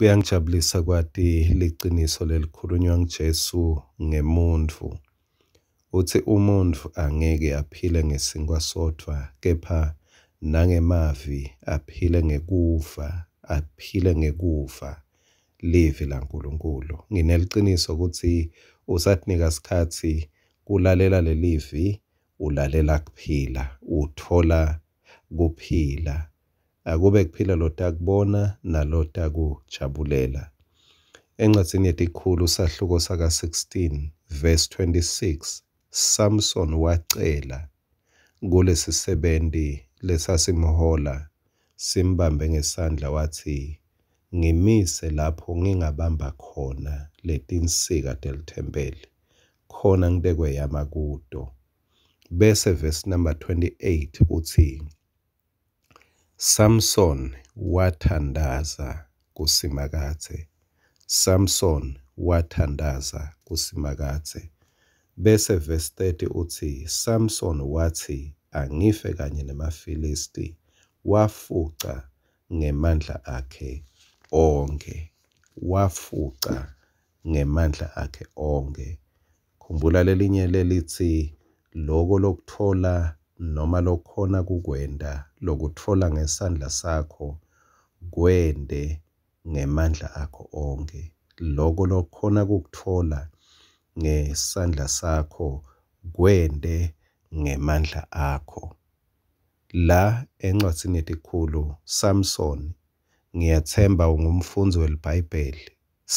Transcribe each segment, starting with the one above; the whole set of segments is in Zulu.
Kuyangijabulisa kwati liciniso lelikhulunywa nguJesu ngemuntfu, utsi umuntfu angeke aphile ngesingwa sodvwa, kepha nangemavi, aphile ngekuva, aphile ngekuva livi laNkulunkulu. Ngineliciniso kutsi usatinika sikhatsi kulalela lelivi, ulalela kuphila, utfola kuphila akube kuphila lotakubona nalotakujabulela. Encwadini yetikhulu sahluko saka-16 verse 26 Samson wacela kulesi sebendi lesasimhola simbambe ngesandla wathi ngimise lapho ngingabamba khona letinsika telithempeli khona ngibekwe yama kuto bese verse number 28 uthi Samson wathandaza kuSimakathe, Samson wathandaza kuSimakathe, bese verse 30 uthi Samson wathi angife kanye nemaFilisti wafuca ngemandla akhe onke wafuca ngemandla akhe onke khumbula lelinye lelithi loko lokuthola noma lokhona kukwenta lokutfola ngesandla sakho kwente ngemandla akho onke loko lokhona kukutfola ngesandla sakho kwente ngemandla akho la encwadzini letikhulu Samson ngiyatsemba ungumfundzi welibhayibheli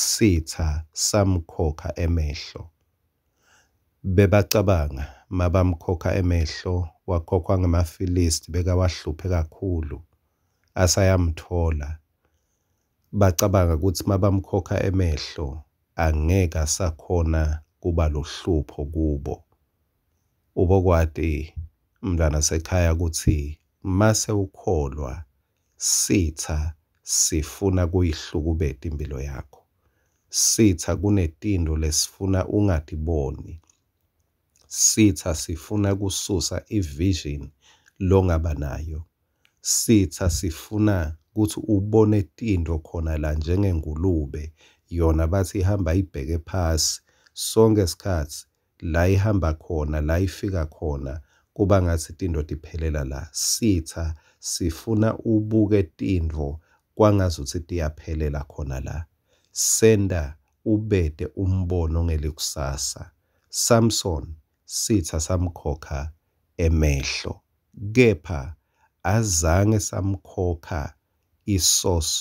sitsa samkhokha emehlo bebacabanga mabamkhokha emehlo wakhokhwa ngamafilisti bekawahluphe kakhulu asayamthola bacabanga ukuthi mabamkhokha emehlo angeke asakhona kuba lohlupho kubo ubokwati mntwana sekhaya ukuthi mase ukholwa sitha sifuna kuyihlukubeta impilo yakho sitha kunetindo lesifuna ungatiboni sitha sifuna kususa i-vision longaba nayo sitha sifuna ukuthi ubone Tinto khona la njengengulube yona bathi ihamba ibheke phasi sonke isikhathi la ihamba khona la ifika khona kuba ngathi Tinto diphelela la sitha sifuna ubuke Tinto kwangazuthi tiyaphelela khona la senda ubede umbono ngelikusasa Samson sitha samkhokha emehlo kepha azange samkhokha i-source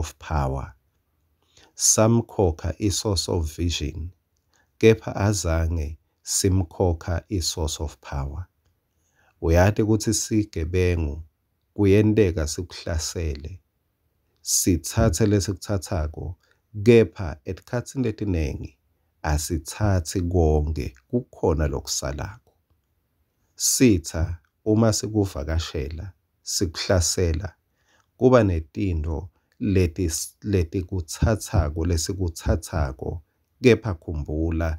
of power samkhokha i-source of vision kepha azange simkhokha i-source of power uyati ukuthi sigebengu kuyenteka sikuhlasele sithathe lesikuthathako kepha etikhatsini letiningi asithathe konke kukhona lokusalako. Sitha uma sikuvakashela sikuhlasela kuba netindo letikutsatsako lesikutsatsako kepha khumbula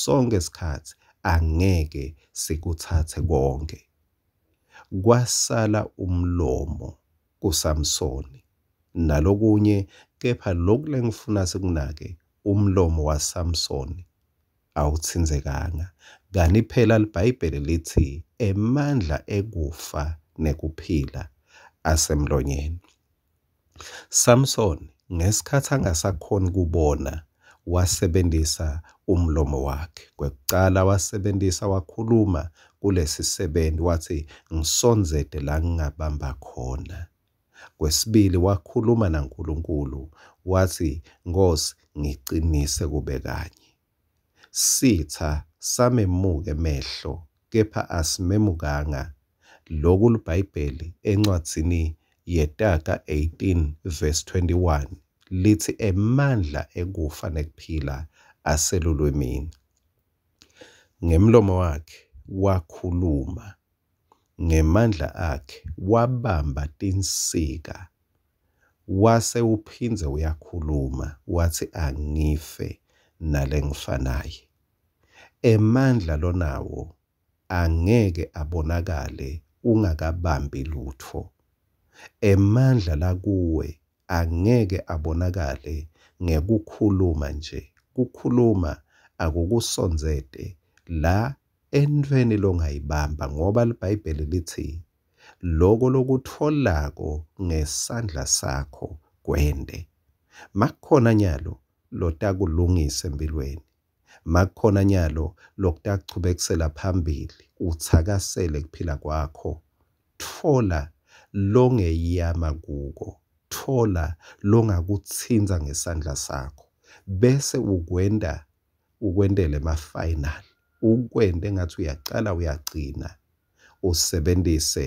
sonkhe sikhatsi angeke sikutsatse konke. Kwasala umlomo kuSamsoni nalokunye kepha loku lengifuna sikunake umlomo kaSamsoni awuthinzekanga, kani phela iBhayibheli lithi "emandla ekufa nekuphila asemlonyeni". Samson, ngesikhathi angasakhoni kubona, wasebenzisa umlomo wakhe. Kwekucala wasebenzisa wakhuluma kulesi sebenzi wathi, ngisonzele la ngingabamba khona. Kwesibili wakhuluma naNkulunkulu wathi Nkosi ngiqinise kube kanye. Sitha samemuka emehlo kepha asimemukanga. Lokhu libhayibheli encwadzini yetaga 18 verse 21 lithi emandla ekufa nekuphila aselulwimini. Ngemlomo wakhe wakhuluma ngemandla akhe wabamba tinsika wase uphindze uyakhuluma wathi angife nale ngifanaye emandla lonawo angeke abonakale ungakabambi lutho emandla lakuwe angeke abonakale ngekukhuluma nje kukhuluma akukusonzete la entweni longayibamba ngoba ibhayibheli lithi loko lokutholako ngesandla sakho kwende makukhona nyalo lotakulungisa empilweni makukhona nyalo lokutakuchubekisela phambili uthakasele kuphila kwakho thola longeyama kuko thola longakuthinza ngesandla sakho bese ukwenda ukwendele ma-final ukwende engathi uyacala uyagcina usebenzise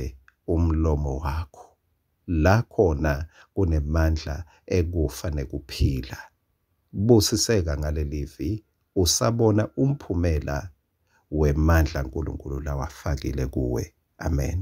umlomo wakho la khona kunemandla ekufa nekuphila busiseka ngalelivi usabona umphumela wemandla nkulunkulu lawafakile kuwe amen